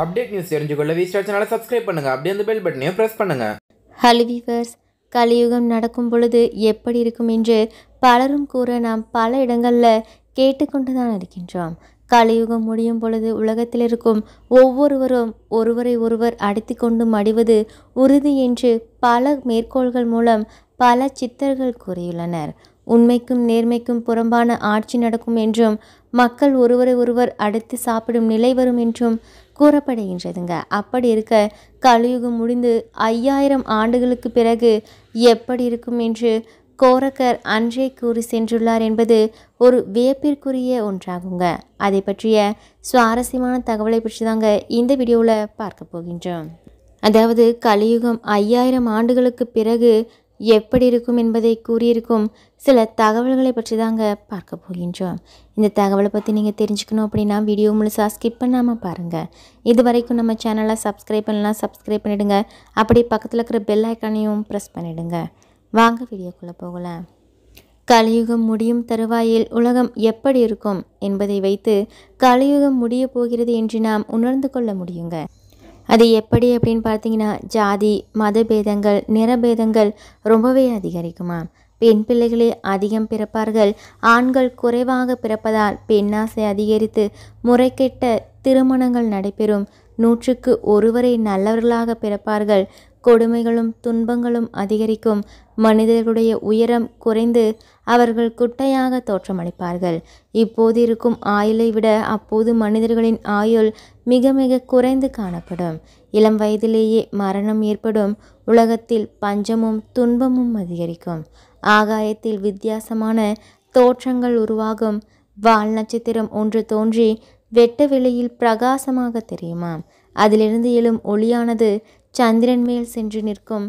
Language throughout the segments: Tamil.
அப்டேட் நியூஸ் தெரிஞ்சுக்கொள்ள வி சேனலை சப்ஸ்கிரைப் பண்ணுங்க அப்படியே அந்த பெல் பட்டனையும் ப்ரெஸ் பண்ணுங்க ஹலோ வீவர்ஸ் கலியுகம் நடக்கும் பொழுது எப்படி இருக்கும் என்று பலரும் கூற நாம் பல இடங்களில் கேட்டுக்கொண்டு தான் இருக்கின்றோம் கலியுகம் முடியும் பொழுது உலகத்தில் இருக்கும் ஒவ்வொருவரும் ஒருவரை ஒருவர் அடித்து கொண்டு மடிவது உறுதி என்று பல மேற்கோள்கள் மூலம் பல சித்தர்கள் கூறியுள்ளனர் உண்மைக்கும் நேர்மைக்கும் புறம்பான ஆட்சி நடக்கும் என்றும் மக்கள் ஒருவரை ஒருவர் அடுத்து சாப்பிடும் நிலை வரும் என்றும் கூறப்படுகின்றதுங்க அப்படி இருக்க கலியுகம் முடிந்து ஐயாயிரம் ஆண்டுகளுக்கு பிறகு எப்படி இருக்கும் என்று கோரக்கர் அன்றே கூறி சென்றுள்ளார் என்பது ஒரு வியப்பிற்குரிய ஒன்றாகுங்க அதை பற்றிய சுவாரஸ்யமான தகவலை பற்றி தாங்க இந்த வீடியோவில் பார்க்க போகின்றோம் அதாவது கலியுகம் ஐயாயிரம் ஆண்டுகளுக்கு பிறகு எப்படி இருக்கும் என்பதை கூறியிருக்கும் சில தகவல்களை பற்றி தாங்க பார்க்க போகின்றோம் இந்த தகவலை பற்றி நீங்கள் தெரிஞ்சுக்கணும் அப்படின்னா வீடியோ முழுசாக ஸ்கிப் பண்ணாமல் பாருங்கள் இது வரைக்கும் நம்ம சேனலை சப்ஸ்கிரைப் பண்ணலாம் சப்ஸ்கிரைப் பண்ணிவிடுங்க அப்படியே பக்கத்தில் இருக்கிற பெல் ஐக்கானையும் ப்ரெஸ் பண்ணிவிடுங்க வாங்க வீடியோக்குள்ளே போகலாம் கலியுகம் முடியும் தருவாயில் உலகம் எப்படி இருக்கும் என்பதை வைத்து கலியுகம் முடிய போகிறது என்று நாம் உணர்ந்து கொள்ள முடியுங்க அது எப்படி அப்படின்னு பார்த்தீங்கன்னா ஜாதி மத பேதங்கள் நிறபேதங்கள் ரொம்பவே அதிகரிக்குமா பெண் பிள்ளைகளே அதிகம் பிறப்பார்கள் ஆண்கள் குறைவாக பிறப்பதால் பெண்ணாசை அதிகரித்து முறைகெட்ட திருமணங்கள் நடைபெறும் நூற்றுக்கு ஒருவரை நல்லவர்களாக பிறப்பார்கள் கொடுமைகளும் துன்பங்களும் அதிகரிக்கும் மனிதர்களுடைய உயரம் குறைந்து அவர்கள் குட்டையாக தோற்றமளிப்பார்கள் இப்போது இருக்கும் ஆயுளை விட அப்போது மனிதர்களின் ஆயுள் மிக மிக குறைந்து காணப்படும் இளம் வயதிலேயே மரணம் ஏற்படும் உலகத்தில் பஞ்சமும் துன்பமும் அதிகரிக்கும் ஆகாயத்தில் வித்தியாசமான தோற்றங்கள் உருவாகும் வால் நட்சத்திரம் ஒன்று தோன்றி வெட்ட வெளியில் பிரகாசமாக தெரியுமா அதிலிருந்து எழும் ஒளியானது சந்திரன் மேல் சென்று நிற்கும்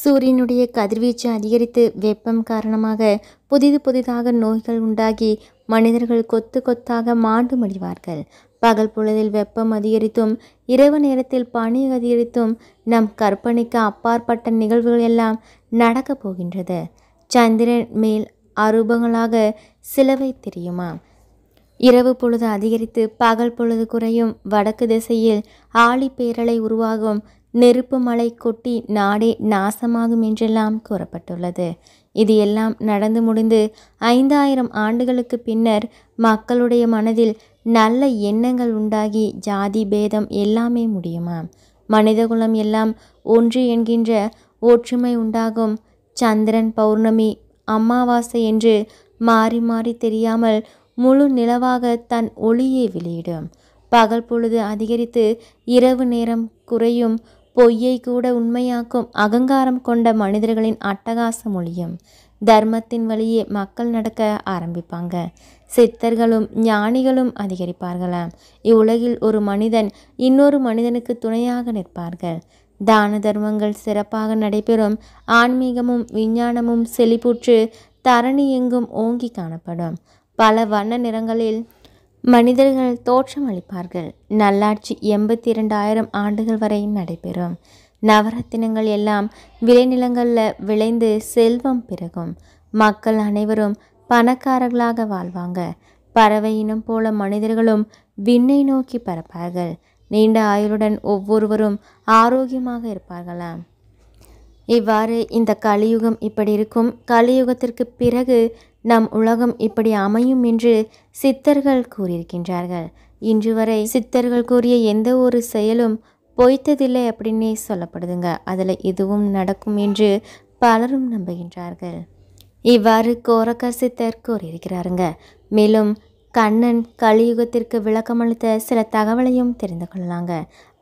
சூரியனுடைய கதிர்வீச்சு அதிகரித்து வெப்பம் காரணமாக புதிது புதிதாக நோய்கள் உண்டாகி மனிதர்கள் கொத்து கொத்தாக மாண்டு மடிவார்கள் பகல் பொழுதில் வெப்பம் அதிகரித்தும் இரவு நேரத்தில் பனி அதிகரித்தும் நம் கற்பனைக்கு அப்பாற்பட்ட நிகழ்வுகள் எல்லாம் நடக்கப் போகின்றது சந்திரன் மேல் அரூபங்களாக சிலவை தெரியுமா இரவு பொழுது அதிகரித்து பகல் பொழுது குறையும் வடக்கு திசையில் ஆழி பேரலை உருவாகும் நெருப்பு மலை கொட்டி நாடே நாசமாகும் என்றெல்லாம் கூறப்பட்டுள்ளது இது எல்லாம் நடந்து முடிந்து ஐந்தாயிரம் ஆண்டுகளுக்கு பின்னர் மக்களுடைய மனதில் நல்ல எண்ணங்கள் உண்டாகி ஜாதி பேதம் எல்லாமே முடியுமா மனிதகுலம் எல்லாம் ஒன்று என்கின்ற ஒற்றுமை உண்டாகும் சந்திரன் பௌர்ணமி அமாவாசை என்று மாறி மாறி தெரியாமல் முழு நிலவாக தன் ஒளியை வெளியிடும் பகல் பொழுது அதிகரித்து இரவு நேரம் குறையும் பொய்யை கூட உண்மையாக்கும் அகங்காரம் கொண்ட மனிதர்களின் அட்டகாச மொழியும் தர்மத்தின் வழியே மக்கள் நடக்க ஆரம்பிப்பாங்க சித்தர்களும் ஞானிகளும் அதிகரிப்பார்களாம் இவ்வுலகில் ஒரு மனிதன் இன்னொரு மனிதனுக்கு துணையாக நிற்பார்கள் தான தர்மங்கள் சிறப்பாக நடைபெறும் ஆன்மீகமும் விஞ்ஞானமும் செழிப்புற்று தரணி எங்கும் ஓங்கி காணப்படும் பல வண்ண நிறங்களில் மனிதர்கள் தோற்றம் அளிப்பார்கள் நல்லாட்சி எண்பத்தி இரண்டாயிரம் ஆண்டுகள் வரை நடைபெறும் நவரத்தினங்கள் எல்லாம் விளைநிலங்களில் விளைந்து செல்வம் பிறகும் மக்கள் அனைவரும் பணக்காரர்களாக வாழ்வாங்க பறவை இனம் போல மனிதர்களும் விண்ணை நோக்கி பறப்பார்கள் நீண்ட ஆயுளுடன் ஒவ்வொருவரும் ஆரோக்கியமாக இருப்பார்களாம் இவ்வாறு இந்த கலியுகம் இப்படி இருக்கும் கலியுகத்திற்கு பிறகு நம் உலகம் இப்படி அமையும் என்று சித்தர்கள் கூறியிருக்கின்றார்கள் இன்று வரை சித்தர்கள் கூறிய எந்த ஒரு செயலும் பொய்த்ததில்லை அப்படின்னே சொல்லப்படுதுங்க அதில் இதுவும் நடக்கும் என்று பலரும் நம்புகின்றார்கள் இவ்வாறு கோரக்க சித்தர் கூறியிருக்கிறாருங்க மேலும் கண்ணன் கலியுகத்திற்கு விளக்கமளித்த சில தகவலையும் தெரிந்து கொள்ளலாங்க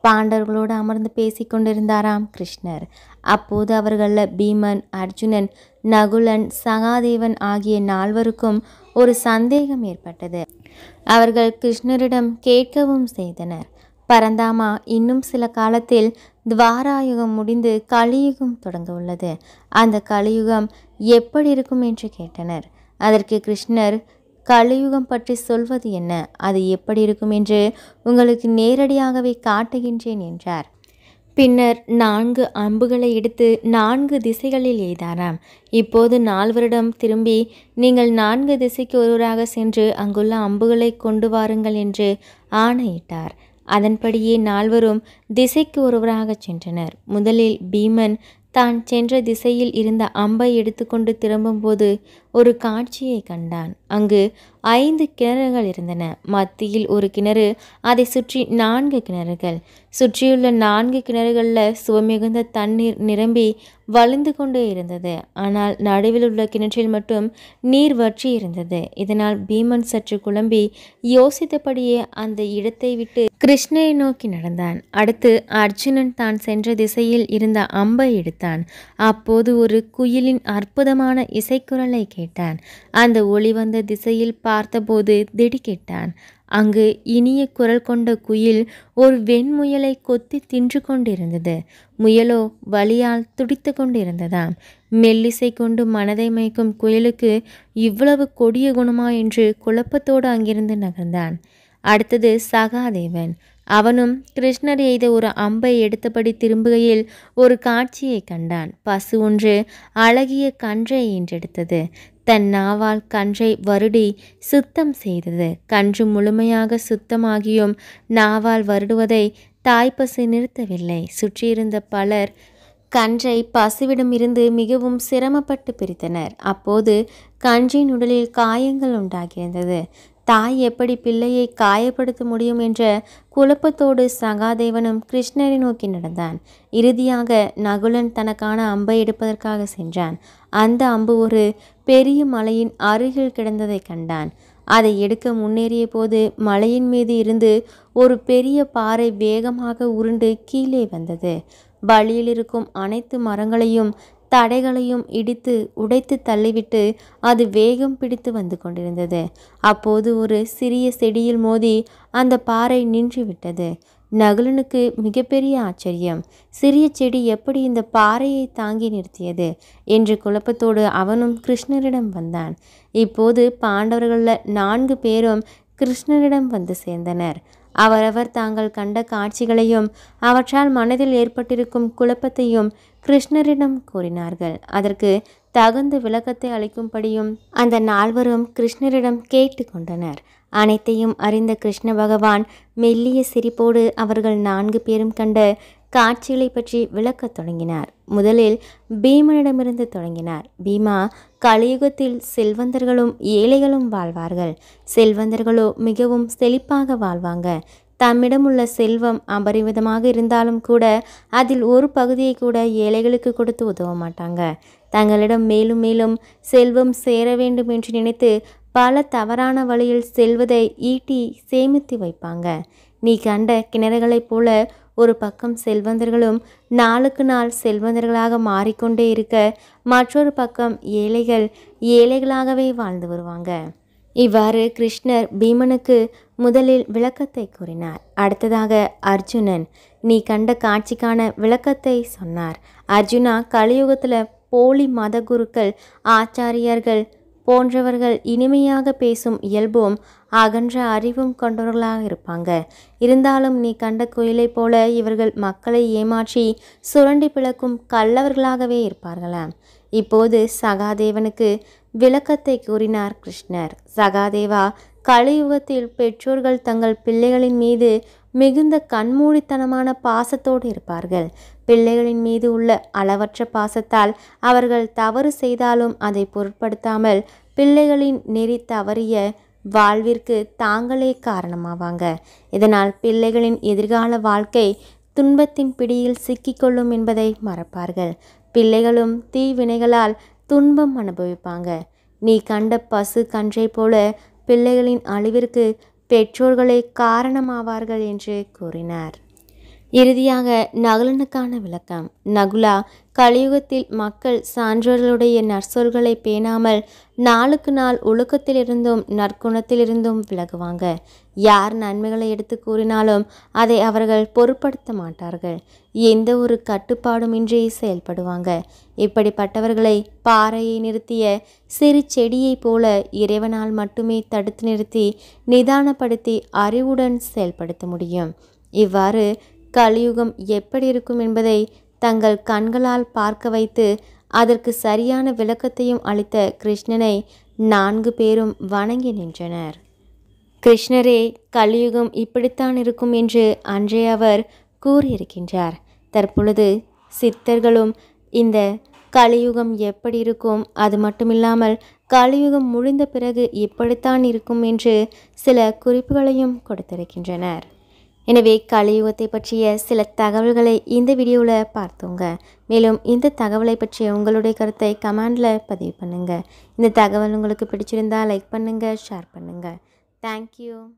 பாண்டவர்களோடு அமர்ந்து கொண்டிருந்தாராம் கிருஷ்ணர் அப்போது அவர்களில் பீமன் அர்ஜுனன் நகுலன் சகாதேவன் ஆகிய நால்வருக்கும் ஒரு சந்தேகம் ஏற்பட்டது அவர்கள் கிருஷ்ணரிடம் கேட்கவும் செய்தனர் பரந்தாமா இன்னும் சில காலத்தில் துவாராயுகம் முடிந்து கலியுகம் தொடங்க உள்ளது அந்த கலியுகம் எப்படி இருக்கும் என்று கேட்டனர் அதற்கு கிருஷ்ணர் கலியுகம் பற்றி சொல்வது என்ன அது எப்படி இருக்கும் என்று உங்களுக்கு நேரடியாகவே காட்டுகின்றேன் என்றார் பின்னர் நான்கு அம்புகளை எடுத்து நான்கு திசைகளில் எய்தாராம் இப்போது நால்வரிடம் திரும்பி நீங்கள் நான்கு திசைக்கு ஒருவராக சென்று அங்குள்ள அம்புகளை கொண்டு வாருங்கள் என்று ஆணையிட்டார் அதன்படியே நால்வரும் திசைக்கு ஒருவராக சென்றனர் முதலில் பீமன் தான் சென்ற திசையில் இருந்த அம்பை எடுத்துக்கொண்டு திரும்பும்போது ஒரு காட்சியை கண்டான் அங்கு ஐந்து கிணறுகள் இருந்தன மத்தியில் ஒரு கிணறு அதை சுற்றி நான்கு கிணறுகள் சுற்றியுள்ள நான்கு கிணறுகளில் சுவமிகுந்த தண்ணீர் நிரம்பி வலிந்து கொண்டே இருந்தது ஆனால் நடுவில் உள்ள கிணற்றில் மட்டும் நீர் வற்றி இருந்தது இதனால் பீமன் சற்று குழம்பி யோசித்தபடியே அந்த இடத்தை விட்டு கிருஷ்ணனை நோக்கி நடந்தான் அடுத்து அர்ஜுனன் தான் சென்ற திசையில் இருந்த அம்பை எடுத்தான் அப்போது ஒரு குயிலின் அற்புதமான இசைக்குரலை கேட்டான் அந்த ஒளி வந்த திசையில் பா பார்த்தபோது திடுக்கிட்டான் அங்கு இனிய குரல் கொண்ட குயில் ஒரு வெண்முயலை கொத்தி தின்று கொண்டிருந்தது முயலோ வலியால் துடித்து கொண்டிருந்ததாம் மெல்லிசை கொண்டு மனதை மயக்கும் குயிலுக்கு இவ்வளவு கொடிய குணமா என்று குழப்பத்தோடு அங்கிருந்து நகர்ந்தான் அடுத்தது சகாதேவன் அவனும் கிருஷ்ணர் எய்த ஒரு அம்பை எடுத்தபடி திரும்புகையில் ஒரு காட்சியை கண்டான் பசு ஒன்று அழகிய கன்றை ஈன்றெடுத்தது தன் நாவால் கன்றை வருடி சுத்தம் செய்தது கன்று முழுமையாக சுத்தமாகியும் நாவால் வருடுவதை தாய்ப்பசு நிறுத்தவில்லை சுற்றியிருந்த பலர் கன்றை பசுவிடமிருந்து மிகவும் சிரமப்பட்டு பிரித்தனர் அப்போது கன்றின் உடலில் காயங்கள் உண்டாகியிருந்தது தாய் எப்படி பிள்ளையை காயப்படுத்த முடியும் என்ற குழப்பத்தோடு சகாதேவனும் கிருஷ்ணரை நோக்கி நடந்தான் இறுதியாக நகுலன் தனக்கான அம்பை எடுப்பதற்காக சென்றான் அந்த அம்பு ஒரு பெரிய மலையின் அருகில் கிடந்ததை கண்டான் அதை எடுக்க முன்னேறிய போது மலையின் மீது இருந்து ஒரு பெரிய பாறை வேகமாக உருண்டு கீழே வந்தது வழியில் இருக்கும் அனைத்து மரங்களையும் தடைகளையும் இடித்து உடைத்து தள்ளிவிட்டு அது வேகம் பிடித்து வந்து கொண்டிருந்தது அப்போது ஒரு சிறிய செடியில் மோதி அந்த பாறை நின்று விட்டது நகுலனுக்கு மிகப்பெரிய ஆச்சரியம் சிறிய செடி எப்படி இந்த பாறையை தாங்கி நிறுத்தியது என்ற குழப்பத்தோடு அவனும் கிருஷ்ணரிடம் வந்தான் இப்போது பாண்டவர்களில் நான்கு பேரும் கிருஷ்ணரிடம் வந்து சேர்ந்தனர் அவரவர் தாங்கள் கண்ட காட்சிகளையும் அவற்றால் மனதில் ஏற்பட்டிருக்கும் குழப்பத்தையும் கிருஷ்ணரிடம் கூறினார்கள் அதற்கு தகுந்த விளக்கத்தை அளிக்கும்படியும் அந்த நால்வரும் கிருஷ்ணரிடம் கேட்டுக்கொண்டனர் அனைத்தையும் அறிந்த கிருஷ்ண பகவான் மெல்லிய சிரிப்போடு அவர்கள் நான்கு பேரும் கண்ட காட்சிகளை பற்றி விளக்கத் தொடங்கினார் முதலில் பீமனிடமிருந்து தொடங்கினார் பீமா கலியுகத்தில் செல்வந்தர்களும் ஏழைகளும் வாழ்வார்கள் செல்வந்தர்களோ மிகவும் செழிப்பாக வாழ்வாங்க தம்மிடமுள்ள செல்வம் அபரிமிதமாக இருந்தாலும் கூட அதில் ஒரு பகுதியை கூட ஏழைகளுக்கு கொடுத்து உதவ மாட்டாங்க தங்களிடம் மேலும் மேலும் செல்வம் சேர வேண்டும் என்று நினைத்து பல தவறான வழியில் செல்வதை ஈட்டி சேமித்து வைப்பாங்க நீ கண்ட கிணறுகளைப் போல ஒரு பக்கம் செல்வந்தர்களும் நாளுக்கு நாள் செல்வந்தர்களாக மாறிக்கொண்டே இருக்க மற்றொரு பக்கம் ஏழைகள் ஏழைகளாகவே வாழ்ந்து வருவாங்க இவ்வாறு கிருஷ்ணர் பீமனுக்கு முதலில் விளக்கத்தை கூறினார் அடுத்ததாக அர்ஜுனன் நீ கண்ட காட்சிக்கான விளக்கத்தை சொன்னார் அர்ஜுனா கலியுகத்தில் போலி மதகுருக்கள் ஆச்சாரியர்கள் போன்றவர்கள் இனிமையாக பேசும் இயல்பும் அகன்ற அறிவும் கொண்டவர்களாக இருப்பாங்க இருந்தாலும் நீ கண்ட குயிலை போல இவர்கள் மக்களை ஏமாற்றி சுரண்டி பிளக்கும் கல்லவர்களாகவே இருப்பார்களாம் இப்போது சகாதேவனுக்கு விளக்கத்தை கூறினார் கிருஷ்ணர் சகாதேவா கலியுகத்தில் பெற்றோர்கள் தங்கள் பிள்ளைகளின் மீது மிகுந்த கண்மூடித்தனமான பாசத்தோடு இருப்பார்கள் பிள்ளைகளின் மீது உள்ள அளவற்ற பாசத்தால் அவர்கள் தவறு செய்தாலும் அதை பொருட்படுத்தாமல் பிள்ளைகளின் நெறி தவறிய வாழ்விற்கு தாங்களே காரணமாவாங்க இதனால் பிள்ளைகளின் எதிர்கால வாழ்க்கை துன்பத்தின் பிடியில் சிக்கிக்கொள்ளும் என்பதை மறப்பார்கள் பிள்ளைகளும் தீவினைகளால் துன்பம் அனுபவிப்பாங்க நீ கண்ட பசு கன்றை போல பிள்ளைகளின் அழிவிற்கு பெற்றோர்களே காரணமாவார்கள் என்று கூறினார் இறுதியாக நகுலனுக்கான விளக்கம் நகுலா கலியுகத்தில் மக்கள் சான்றோர்களுடைய நற்சொல்களை பேணாமல் நாளுக்கு நாள் ஒழுக்கத்திலிருந்தும் நற்குணத்திலிருந்தும் விலகுவாங்க யார் நன்மைகளை எடுத்து கூறினாலும் அதை அவர்கள் பொருட்படுத்த மாட்டார்கள் எந்த ஒரு கட்டுப்பாடுமின்றி செயல்படுவாங்க இப்படிப்பட்டவர்களை பாறையை நிறுத்திய சிறு செடியைப் போல இறைவனால் மட்டுமே தடுத்து நிறுத்தி நிதானப்படுத்தி அறிவுடன் செயல்படுத்த முடியும் இவ்வாறு கலியுகம் எப்படி இருக்கும் என்பதை தங்கள் கண்களால் பார்க்க வைத்து அதற்கு சரியான விளக்கத்தையும் அளித்த கிருஷ்ணனை நான்கு பேரும் வணங்கி நின்றனர் கிருஷ்ணரே கலியுகம் இப்படித்தான் இருக்கும் என்று அன்றே அவர் கூறியிருக்கின்றார் தற்பொழுது சித்தர்களும் இந்த கலியுகம் எப்படி இருக்கும் அது மட்டுமில்லாமல் கலியுகம் முடிந்த பிறகு இப்படித்தான் இருக்கும் என்று சில குறிப்புகளையும் கொடுத்திருக்கின்றனர் எனவே கலியுகத்தை பற்றிய சில தகவல்களை இந்த வீடியோவில் பார்த்தோங்க மேலும் இந்த தகவலை பற்றிய உங்களுடைய கருத்தை கமெண்டில் பதிவு பண்ணுங்கள் இந்த தகவல் உங்களுக்கு பிடிச்சிருந்தால் லைக் பண்ணுங்கள் ஷேர் பண்ணுங்கள் Thank you.